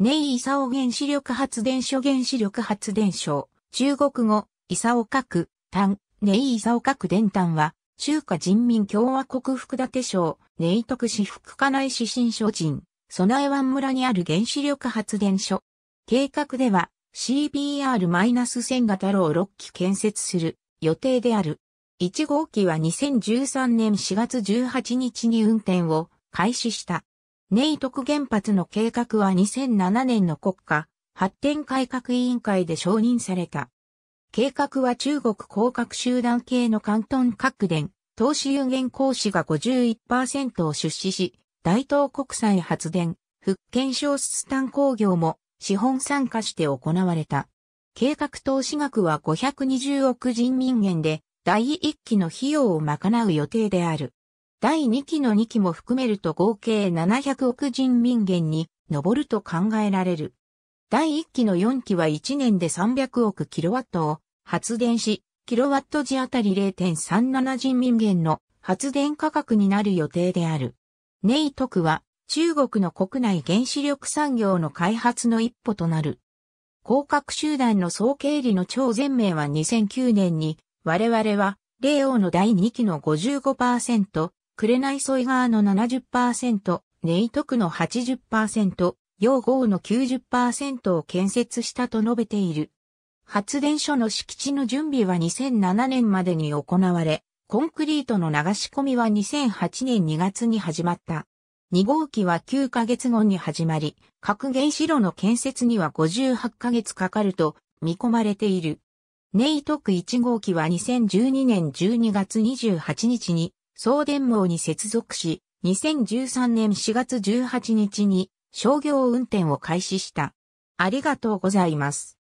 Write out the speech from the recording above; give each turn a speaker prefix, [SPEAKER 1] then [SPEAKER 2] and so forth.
[SPEAKER 1] ネイ・イサオ原子力発電所原子力発電所、中国語、イサオ核、ン、ネイ・イサオ核電炭は、中華人民共和国福建省、ネイ徳市福家内市新所人、備え湾村にある原子力発電所。計画では、CBR-1000 型炉を6基建設する予定である。1号機は2013年4月18日に運転を開始した。ネイトク原発の計画は2007年の国家発展改革委員会で承認された。計画は中国広角集団系の関東各電、投資有限公司が51%を出資し、大東国際発電、福建省出産工業も資本参加して行われた。計画投資額は520億人民元で、第1期の費用を賄う予定である。第2期の2期も含めると合計700億人民元に上ると考えられる。第1期の4期は1年で300億キロワットを発電し、キロワット時あたり0.37人民元の発電価格になる予定である。ネイトクは中国の国内原子力産業の開発の一歩となる。広角集団の総経理の超全名は2009年に我々は、令王の第2期の55%、クレナイソイガーの70%、ネイトクの80%、ヨーゴーの90%を建設したと述べている。発電所の敷地の準備は2007年までに行われ、コンクリートの流し込みは2008年2月に始まった。2号機は9ヶ月後に始まり、核原子炉の建設には58ヶ月かかると見込まれている。ネイトク1号機は2012年12月28日に送電網に接続し、2013年4月18日に商業運転を開始した。ありがとうございます。